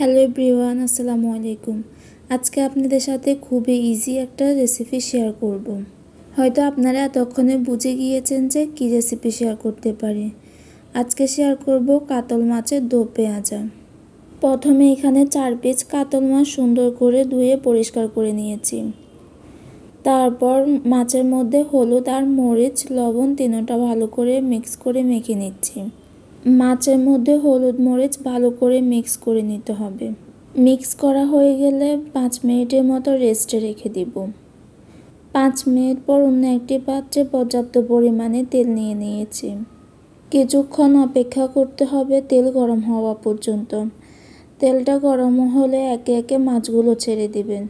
Hello everyone আসসালামু আলাইকুম আজকে আপনাদের সাথে খুবই ইজি একটা রেসিপি শেয়ার করব। হয়তো আপনারা এতক্ষণে বুঝে গিয়েছেন যে কি রেসিপি শেয়ার করতে পারি আজকে শেয়ার করব কাতল মাছের দো পেঁয়াজা প্রথমে এখানে চার পিস কাতল মাছ সুন্দর করে ধুয়ে পরিষ্কার করে নিয়েছি তারপর মাছের মধ্যে হলুদ আর মরিচ লবণ তিনোটা ভালো করে মিক্স করে মেখে নিচ্ছি মাছের মধ্যে হলুদ মরিচ ভালো করে মিক্স করে নিতে হবে মিক্স করা হয়ে গেলে পাঁচ মিনিটের মতো রেস্টে রেখে দিব পাঁচ মিনিট পর অন্য একটি পাত্রে পর্যাপ্ত পরিমাণে তেল নিয়ে নিয়েছি কিছুক্ষণ অপেক্ষা করতে হবে তেল গরম হওয়া পর্যন্ত তেলটা গরম হলে একে একে মাছগুলো ছেড়ে দিবেন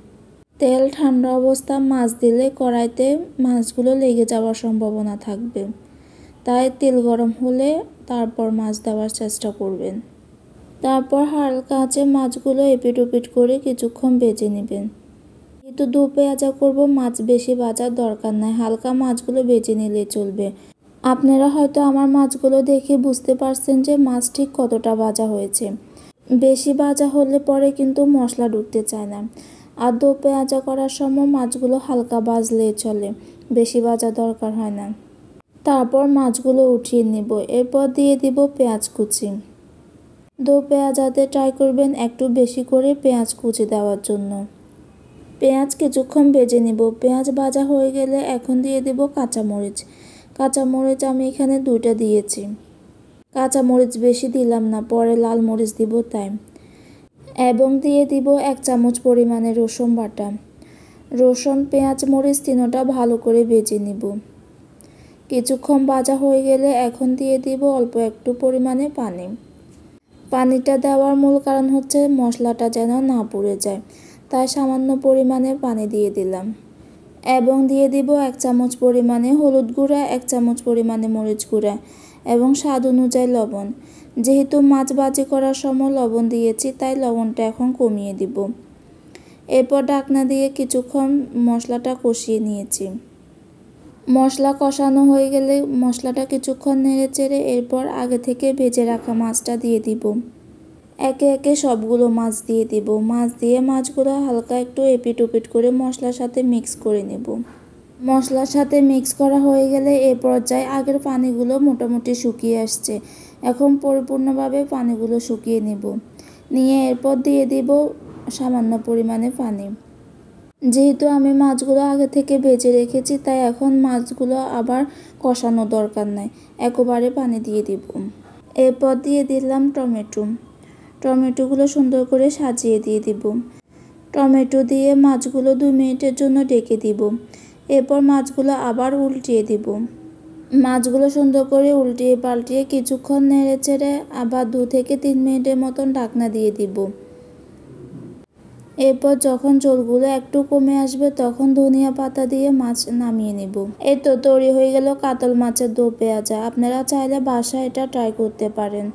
তেল ঠান্ডা অবস্থা মাছ দিলে কড়াইতে মাছগুলো লেগে যাওয়ার সম্ভাবনা থাকবে তাই তেল গরম হলে তারপর মাছ দেওয়ার চেষ্টা করবেন তারপর হালকা আঁচে মাছগুলো এপিট ওপিট করে কিছুক্ষণ বেজে নেবেন কিন্তু দু পেঁয়াজা করব মাছ বেশি বাজার দরকার নাই হালকা মাছগুলো বেজে নিলে চলবে আপনারা হয়তো আমার মাছগুলো দেখে বুঝতে পারছেন যে মাছ ঠিক কতটা বাজা হয়েছে বেশি বাজা হলে পরে কিন্তু মশলা ঢুকতে চায় না আর দু পেঁয়াজা করার সময় মাছগুলো হালকা বাজলে চলে বেশি বাজা দরকার হয় না তারপর মাছগুলো উঠিয়ে নেব এরপর দিয়ে দিব পেঁয়াজ কুচি দো পেঁয়াজ হাতে ট্রাই করবেন একটু বেশি করে পেঁয়াজ কুচি দেওয়ার জন্য পেঁয়াজ কিছুক্ষণ ভেজে নিব পেঁয়াজ ভাজা হয়ে গেলে এখন দিয়ে দেব কাঁচামরিচ কাঁচামরিচ আমি এখানে দুইটা দিয়েছি কাঁচামরিচ বেশি দিলাম না পরে লাল মরিচ দিব তাই এবং দিয়ে দিব এক চামচ পরিমাণে রসুন বাটা রসুন পেঁয়াজ মরিচ তিনোটা ভালো করে ভেজে নিব কিছুক্ষণ ভাজা হয়ে গেলে এখন দিয়ে দিব অল্প একটু পরিমাণে পানি পানিটা দেওয়ার মূল কারণ হচ্ছে মশলাটা যেন না পুড়ে যায় তাই সামান্য পরিমাণে পানি দিয়ে দিলাম এবং দিয়ে দিব এক চামচ পরিমাণে হলুদ গুঁড়া এক চামচ পরিমাণে মরিচ গুঁড়া এবং স্বাদ অনুযায়ী লবণ যেহেতু মাছ বাজি করার সময় লবণ দিয়েছি তাই লবণটা এখন কমিয়ে দিব এরপর ডাকনা দিয়ে কিছুক্ষণ মশলাটা কষিয়ে নিয়েছি মশলা কষানো হয়ে গেলে মশলাটা কিছুক্ষণ নেড়ে চেড়ে এরপর আগে থেকে ভেজে রাখা মাছটা দিয়ে দিব একে একে সবগুলো মাছ দিয়ে দিব মাছ দিয়ে মাছগুলো হালকা একটু এপিট ওপিট করে মশলার সাথে মিক্স করে নেব মশলার সাথে মিক্স করা হয়ে গেলে এ পর্যায়ে আগের পানিগুলো মোটামুটি শুকিয়ে আসছে এখন পরিপূর্ণভাবে পানিগুলো শুকিয়ে নেব নিয়ে এরপর দিয়ে দিব সামান্য পরিমাণে পানি যেহেতু আমি মাছগুলো আগে থেকে বেজে রেখেছি তাই এখন মাছগুলো আবার কষানো দরকার নাই একবারে পানি দিয়ে দিব এরপর দিয়ে দিলাম টমেটো টমেটোগুলো সুন্দর করে সাজিয়ে দিয়ে দিব টমেটো দিয়ে মাছগুলো দু মিনিটের জন্য ডেকে দিব এরপর মাছগুলো আবার উল্টিয়ে দিব মাছগুলো সুন্দর করে উল্টিয়ে পাল্টিয়ে কিছুক্ষণ নেড়ে চেড়ে আবার দু থেকে তিন মিনিটের মতন ঢাকনা দিয়ে দিব এরপর যখন জলগুলো একটু কমে আসবে তখন ধনিয়া পাতা দিয়ে মাছ নামিয়ে নেব এই তো তৈরি হয়ে গেল কাতল মাছের দো পেঁয়াজা আপনারা চাইলে বাসায় এটা ট্রাই করতে পারেন